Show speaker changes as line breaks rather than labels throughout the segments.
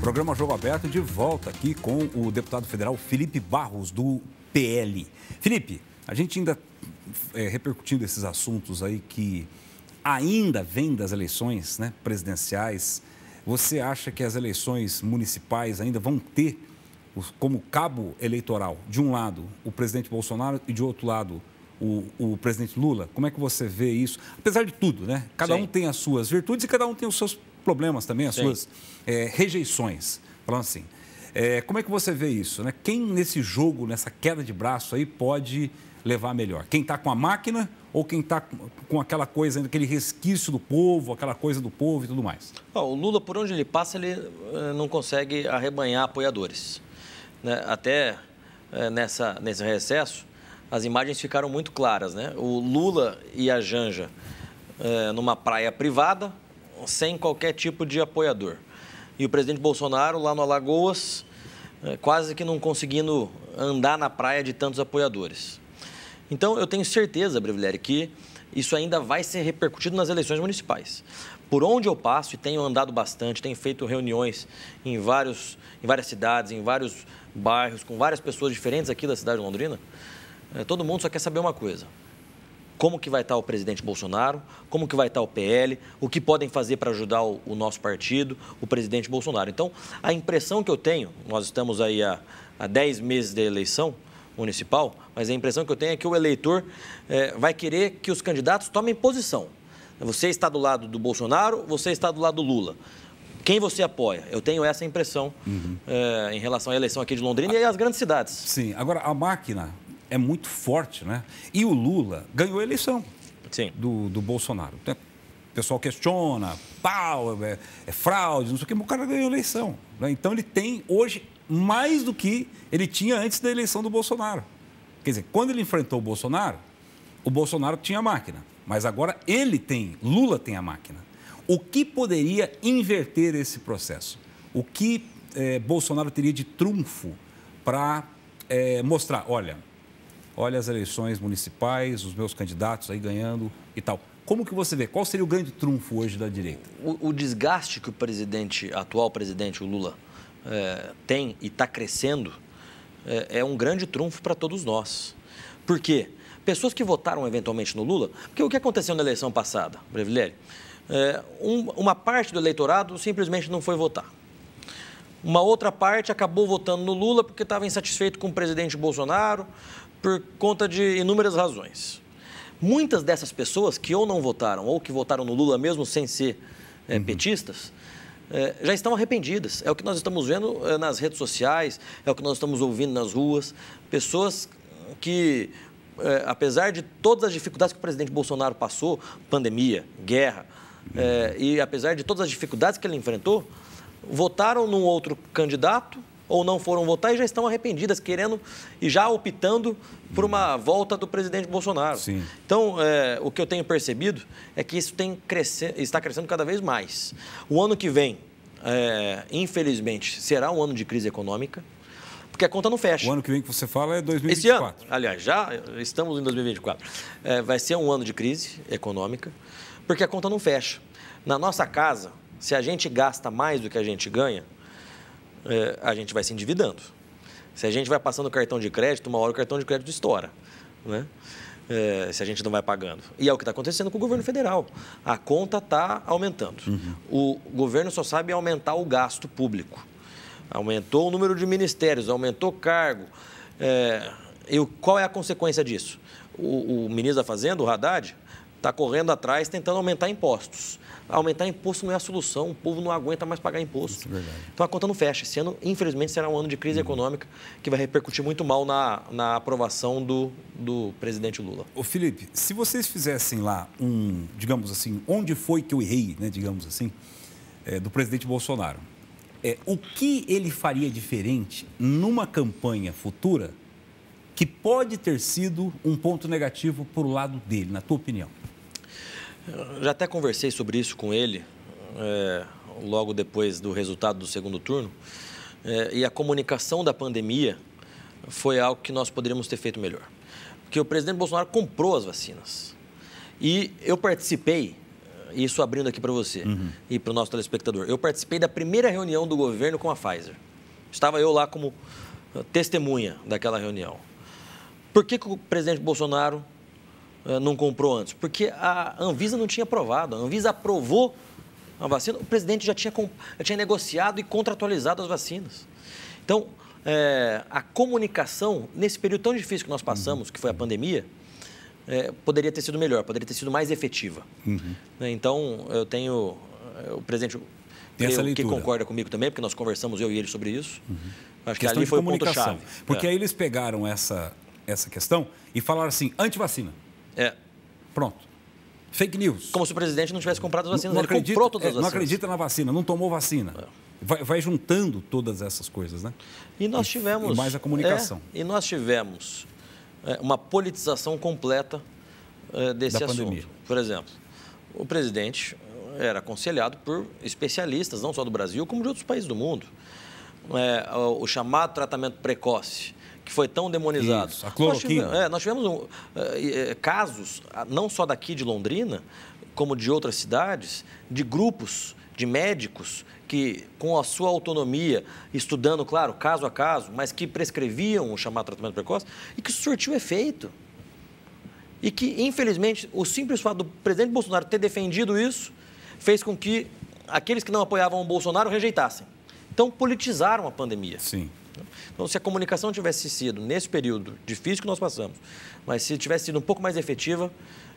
Programa Jogo Aberto de volta aqui com o deputado federal Felipe Barros, do PL. Felipe, a gente ainda é, repercutindo esses assuntos aí que ainda vêm das eleições né, presidenciais, você acha que as eleições municipais ainda vão ter como cabo eleitoral, de um lado, o presidente Bolsonaro e de outro lado, o, o, presidente Lula? Como é que você vê isso? Apesar de tudo, né? Cada Sim. um tem as suas virtudes e cada um tem os seus problemas também, as Sim. suas é, rejeições. Falando assim, é, como é que você vê isso? Né? Quem nesse jogo, nessa queda de braço aí, pode levar melhor? Quem está com a máquina ou quem está com aquela coisa, aquele resquício do povo, aquela coisa do povo e tudo mais?
Bom, o Lula, por onde ele passa, ele eh, não consegue arrebanhar apoiadores. Né? Até nessa, nesse recesso, as imagens ficaram muito claras. Né? O Lula e a Janja é, numa praia privada, sem qualquer tipo de apoiador. E o presidente Bolsonaro, lá no Alagoas, eh, quase que não conseguindo andar na praia de tantos apoiadores. Então, eu tenho certeza, Brevileri, que isso ainda vai ser repercutido nas eleições municipais. Por onde eu passo, e tenho andado bastante, tenho feito reuniões em, vários, em várias cidades, em vários bairros, com várias pessoas diferentes aqui da cidade de Londrina, eh, todo mundo só quer saber uma coisa: como que vai estar o presidente Bolsonaro, como que vai estar o PL, o que podem fazer para ajudar o, o, nosso partido, o presidente Bolsonaro. Então, a impressão que eu tenho, nós estamos aí há, há 10 meses da eleição municipal, mas a impressão que eu tenho é que o eleitor é, vai querer que os candidatos tomem posição. Você está do lado do Bolsonaro, você está do lado do Lula quem você apoia. Eu tenho essa impressão uhum. é, em relação à eleição aqui de Londrina a... e às grandes cidades. Sim, agora a máquina
é muito forte, né? E o Lula ganhou a eleição Sim. Do, do Bolsonaro. Então, o pessoal questiona, pau, é, é, é, fraude, não sei o quê, mas o cara ganhou a eleição. Né? Então ele tem hoje mais do que ele tinha antes da eleição do Bolsonaro. Quer dizer, quando ele enfrentou o Bolsonaro, o Bolsonaro tinha a máquina, mas agora ele tem, Lula tem a máquina. O que poderia inverter esse processo? O que é, Bolsonaro teria de trunfo para é, mostrar? Olha, olha as eleições municipais, os meus candidatos aí ganhando e tal. Como que você vê? Qual seria o grande trunfo hoje da direita?
O, o desgaste que o presidente, atual presidente, o Lula, é, tem e está crescendo é, é, um grande trunfo para todos nós. Por quê? Pessoas que votaram eventualmente no Lula, porque o que aconteceu na eleição passada, Brevileri? É, um, uma parte do eleitorado simplesmente não foi votar. Uma outra parte acabou votando no Lula porque estava insatisfeito com o presidente Bolsonaro, por conta de inúmeras razões. Muitas dessas pessoas que ou não votaram ou que votaram no Lula mesmo sem ser é, uhum. petistas, é, já estão arrependidas. É o que nós estamos vendo é, nas redes sociais, é o que nós estamos ouvindo nas ruas. Pessoas que, é, apesar de todas as dificuldades que o presidente Bolsonaro passou pandemia, guerra é, uhum. e apesar de todas as dificuldades que ele enfrentou votaram num outro candidato ou não foram votar e já estão arrependidas, querendo e já optando por uma volta do presidente Bolsonaro. Sim. Então, é, o que eu tenho percebido é que isso tem crescer está crescendo cada vez mais. O ano que vem, é, infelizmente, será um ano de crise econômica porque a conta não fecha. O ano que vem que você fala é 2024. Esse ano, aliás, já estamos em 2024. É, vai ser um ano de crise econômica, porque a conta não fecha. Na nossa casa, se a gente gasta mais do que a gente ganha, é, a gente vai se endividando. Se a gente vai passando cartão de crédito, uma hora o cartão de crédito estoura. Né? É, se a gente não vai pagando. E é o que está acontecendo com o governo federal. A conta está aumentando. Uhum. O governo só sabe aumentar o gasto público. Aumentou o número de ministérios, aumentou cargo. É, e qual é a consequência disso? O, o ministro da Fazenda, o Haddad, está correndo atrás tentando aumentar impostos aumentar imposto não é a solução, o povo não aguenta mais pagar imposto. É então a conta não fecha. Esse ano, infelizmente, será um ano de crise uhum. econômica que vai repercutir muito mal na, na aprovação do, do presidente Lula. Ô Felipe, se vocês fizessem lá
um, digamos assim, onde foi que eu errei, né, digamos assim, é, do presidente Bolsonaro, é, o que ele faria diferente numa campanha futura que pode ter sido um ponto negativo para o lado dele, na tua opinião?
já até conversei sobre isso com ele, é, logo depois do resultado do segundo turno, é, e a comunicação da pandemia foi algo que nós poderíamos ter feito melhor. Porque o presidente Bolsonaro comprou as vacinas. E eu participei, isso abrindo aqui para você uhum. e para o nosso telespectador, eu participei da primeira reunião do governo com a Pfizer. Estava eu lá como uh, testemunha daquela reunião. Por que, que o presidente Bolsonaro eh, não comprou antes? Porque a Anvisa não tinha aprovado. A Anvisa aprovou a vacina, o presidente já tinha, já tinha negociado e contratualizado as vacinas. Então, é, a comunicação, nesse período tão difícil que nós passamos, que foi a pandemia, é, poderia ter sido melhor, poderia ter sido mais efetiva. Uhum. Né, então, eu tenho o presidente creio, que concorda comigo também, porque nós conversamos, eu e ele, sobre isso. Uhum. Acho que ali foi o ponto-chave. Porque é.
aí eles pegaram essa, essa questão e falaram assim, antivacina. vacina é. Pronto. Fake news. Como
se o presidente não tivesse comprado as vacinas. Não, não acredita, comprou todas as é, vacinas. Não acredita
na vacina, não tomou vacina. É. Vai, vai,
juntando todas essas coisas, né? E nós tivemos. E, mais a comunicação. É, e nós tivemos é, uma politização completa é, desse da assunto. Pandemia. Por exemplo, o presidente era aconselhado por especialistas, não só do Brasil, como de outros países do mundo. o chamado tratamento precoce que foi tão demonizado. Isso, a cloroquina. Nós tivemos, é, nós tivemos um, é, é casos, ah, não só daqui de Londrina, como de outras cidades, de grupos de médicos que, com a sua autonomia, estudando, claro, caso a caso, mas que prescreviam o chamado tratamento precoce, e que surtiu efeito. E que, infelizmente, o simples fato do presidente Bolsonaro ter defendido isso fez com que aqueles que não apoiavam o Bolsonaro rejeitassem. Então, politizaram a pandemia. Sim. Então, então, se a comunicação tivesse sido, nesse período difícil que nós passamos, mas se tivesse sido um pouco mais efetiva,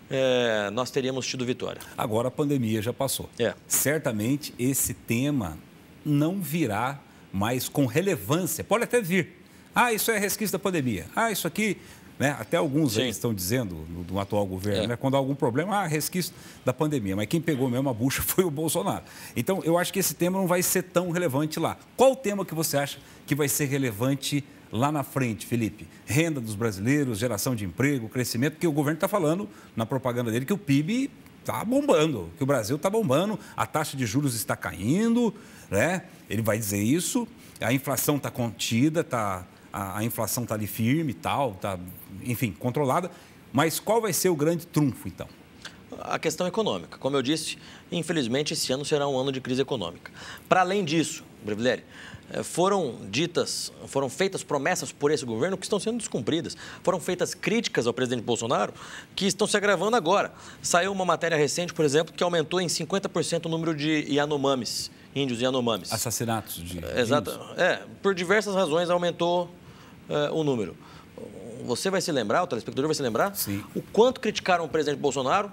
é, nós teríamos tido vitória.
Agora a pandemia já passou. É. Certamente esse tema não virá mais com relevância. Pode até vir. Ah, isso é resquício da pandemia. Ah, isso aqui né? Até alguns aí estão dizendo, no, do atual governo, é. né? quando há algum problema, ah, resquício da pandemia. Mas quem pegou mesmo a bucha foi o Bolsonaro. Então, eu acho que esse tema não vai ser tão relevante lá. Qual o tema que você acha que vai ser relevante lá na frente, Felipe? Renda dos brasileiros, geração de emprego, crescimento, porque o governo está falando na propaganda dele que o PIB está bombando, que o Brasil está bombando, a taxa de juros está caindo, né? Ele vai dizer isso, a inflação está contida, tá, a, a inflação está ali firme e tal, está enfim, controlada. Mas qual vai ser o grande trunfo, então?
a questão econômica. Como eu disse, infelizmente esse ano será um ano de crise econômica. Para além disso, Brevileri, eh, foram ditas, foram feitas promessas por esse governo que estão sendo descumpridas. Foram feitas críticas ao presidente Bolsonaro que estão se agravando agora. Saiu uma matéria recente, por exemplo, que aumentou em 50% o número de Yanomamis, índios Yanomamis. Assassinatos de Exato. Índios. É, por diversas razões aumentou é, o número você vai se lembrar, o telespectador vai se lembrar, Sim. o quanto criticaram o presidente Bolsonaro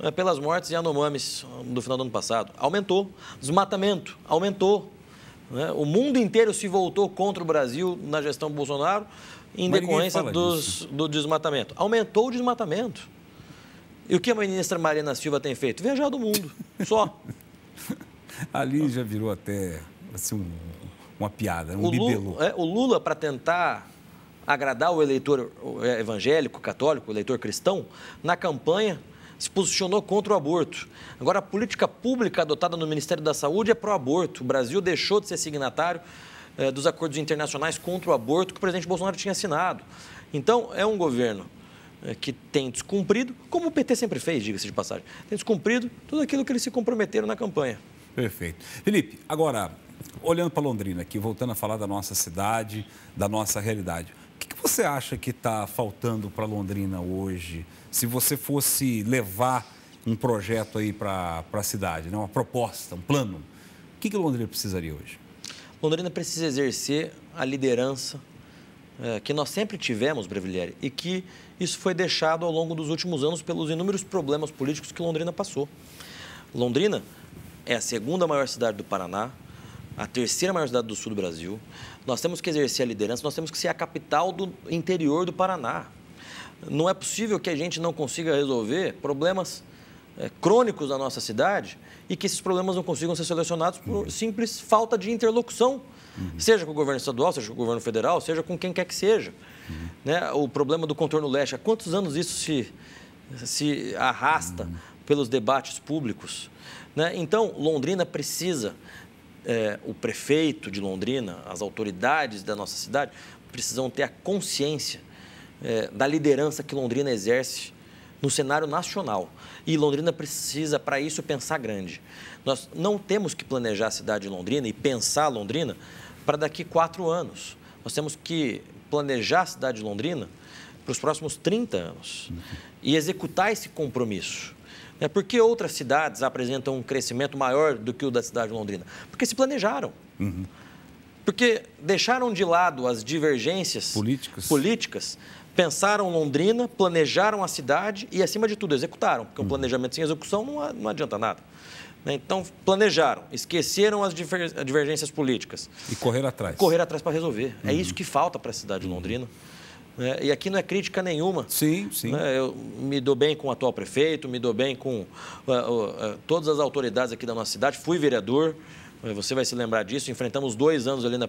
eh, pelas mortes e anomames ah, do final do ano passado. Aumentou. Desmatamento aumentou. Né? O mundo inteiro se voltou contra o Brasil na gestão Bolsonaro em decorrência dos, do desmatamento. Aumentou o desmatamento. E o que a ministra Marina Silva tem feito? Viajar do mundo, só.
Ali já virou até assim,
uma piada, um o Lula, É, o Lula, para tentar agradar o eleitor é, evangélico, católico, o eleitor cristão, na campanha se posicionou contra o aborto. Agora, a política pública adotada no Ministério da Saúde é pró-aborto. O Brasil deixou de ser signatário eh, dos acordos internacionais contra o aborto que o presidente Bolsonaro tinha assinado. Então, é um governo eh, que tem descumprido, como o PT sempre fez, diga-se de passagem, tem descumprido tudo aquilo que eles se comprometeram na campanha. Perfeito. Felipe, agora, olhando para
Londrina aqui, voltando a falar da nossa cidade, da nossa realidade você acha que está faltando para Londrina hoje? Se você fosse levar um projeto
aí para a cidade, né? uma proposta, um plano, o que, que Londrina precisaria hoje? Londrina precisa exercer a liderança é, que nós sempre tivemos, Brevilieri, e que isso foi deixado ao longo dos últimos anos pelos inúmeros problemas políticos que Londrina passou. Londrina é a segunda maior cidade do Paraná, a terceira maior cidade do sul do Brasil. Nós temos que exercer a liderança, nós temos que ser a capital do interior do Paraná. Não é possível que a gente não consiga resolver problemas é, crônicos da nossa cidade e que esses problemas não consigam ser selecionados por uhum. simples falta de interlocução, uhum. seja com o governo estadual, seja com o governo federal, seja com quem quer que seja. Uhum. Né? O problema do contorno leste, há quantos anos isso se, se arrasta uhum. pelos debates públicos? Né? Então, Londrina precisa é, o prefeito de Londrina, as autoridades da nossa cidade, precisam ter a consciência é, da liderança que Londrina exerce no cenário nacional. E Londrina precisa, para isso, pensar grande. Nós não temos que planejar a cidade de Londrina e pensar Londrina para daqui quatro anos. Nós temos que planejar a cidade de Londrina para os próximos 30 anos e executar esse compromisso. Né? Por que outras cidades apresentam um crescimento maior do que o da cidade de Londrina? Porque se planejaram. Uhum. Porque deixaram de lado as divergências políticas. políticas, pensaram Londrina, planejaram a cidade e, acima de tudo, executaram. Porque uhum. um planejamento sem execução não, não adianta nada. Né? Então, planejaram, esqueceram as divergências políticas.
E correr atrás. Correr
atrás para resolver. É uhum. É isso que falta para a cidade de Londrina. Né? E aqui não é crítica nenhuma. Sim, sim. Né? Eu me dou bem com o atual prefeito, me dou bem com uh, uh, uh, todas as autoridades aqui da nossa cidade. Fui vereador, né? você vai se lembrar disso. Enfrentamos dois anos ali na,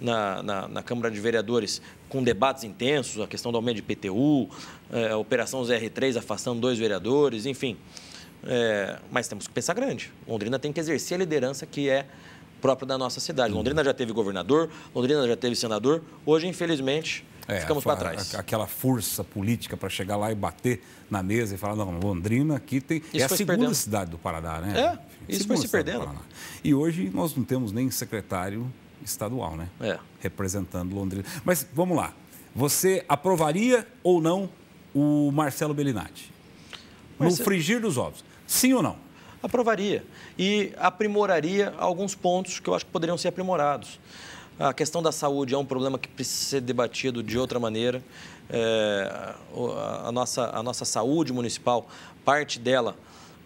na, na, na Câmara de Vereadores com debates intensos, a questão do aumento de PTU, é, a Operação ZR3 afastando dois vereadores, enfim. É, mas temos que pensar grande. Londrina tem que exercer a liderança que é própria da nossa cidade. Londrina já teve governador, Londrina já teve senador. Hoje, infelizmente, é, ficamos para trás.
aquela força política para chegar lá e bater na mesa e falar, não, Londrina aqui tem... Isso é a segunda perdendo. cidade do Paraná, né? É, isso foi se perdendo. E hoje nós não temos nem secretário estadual, né? É. Representando Londrina. Mas vamos lá, você aprovaria ou não o Marcelo Bellinati? Marcelo... No frigir dos ovos, sim ou não?
Aprovaria e aprimoraria alguns pontos que eu acho que poderiam ser aprimorados. A questão da saúde é um problema que precisa ser debatido de outra maneira. É, a, nossa, a nossa saúde municipal, parte dela,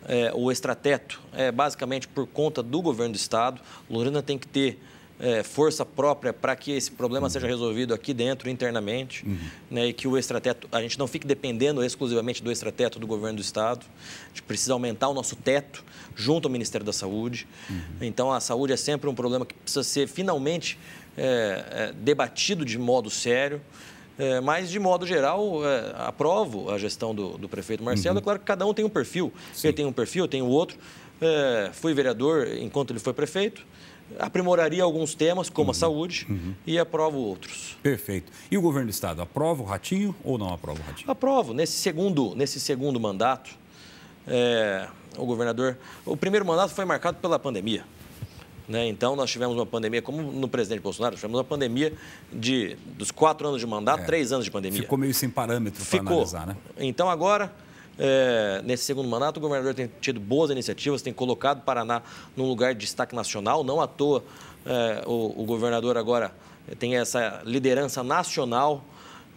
é, o extrateto, é basicamente por conta do governo do Estado. Lorena tem que ter é, força própria para que esse problema uhum. seja resolvido aqui dentro, internamente, uhum. né, e que o extrateto, a gente não fique dependendo exclusivamente do extrateto do governo do Estado. A gente precisa aumentar o nosso teto junto ao Ministério da Saúde. Uhum. Então, a saúde é sempre um problema que precisa ser finalmente é, é, debatido de modo sério. É, mas, de modo geral, é, aprovo a gestão do, do prefeito Marcelo. Uhum. É claro que cada um tem um perfil. Sim. Ele tem um perfil, eu tenho outro. É, fui vereador enquanto ele foi prefeito aprimoraria alguns temas, como uhum. a saúde, uhum. e aprovo outros. Perfeito. E o governo do Estado, aprova o ratinho ou não aprova o ratinho? Aprovo. Nesse segundo, nesse segundo mandato, é, o governador. O primeiro mandato foi marcado pela pandemia. Né? Então, nós tivemos uma pandemia, como no presidente Bolsonaro, tivemos uma pandemia de, dos quatro anos de mandato, é, três anos de pandemia. Ficou
meio sem parâmetro para analisar, né?
Então, agora é, nesse segundo mandato, o governador tem tido boas iniciativas, tem colocado o Paraná num lugar de destaque nacional. Não à toa, é, o, o, governador agora tem essa liderança nacional.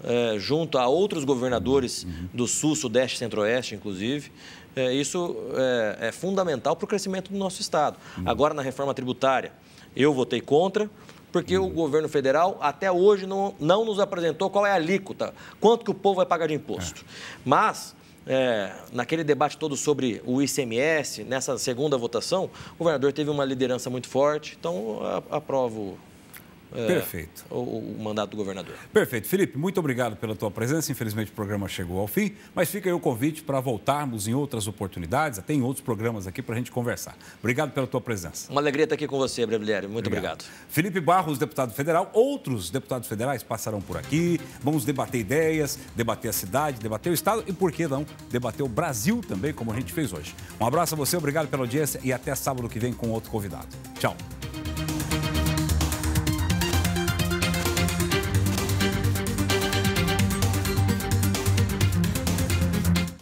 É, junto a outros governadores uhum. do Sul, Sudeste e Centro-Oeste, inclusive, é, isso é, é, fundamental para o crescimento do nosso Estado. Uhum. Agora, na reforma tributária, eu votei contra, porque o governo federal até hoje não, não nos apresentou qual é a alíquota, quanto que o povo vai pagar de imposto. É. Mas é, naquele debate todo sobre o ICMS, nessa segunda votação, o governador teve uma liderança muito forte. Então, aprovo é, Perfeito. É, o, o, mandato do governador.
Perfeito. Felipe, muito obrigado pela tua presença. Infelizmente o programa chegou ao fim, mas fica aí o convite para voltarmos em outras oportunidades, até em outros programas aqui para a gente conversar. Obrigado pela tua presença.
Uma alegria estar aqui com você, Brevilério. Muito obrigado. obrigado. Felipe
Barros, deputado federal. Outros deputados federais passarão por aqui. Vamos debater ideias, debater a cidade, debater o Estado e, por que não, debater o Brasil também, como a gente fez hoje. Um abraço a você, obrigado pela audiência e até sábado que vem com outro convidado. Tchau.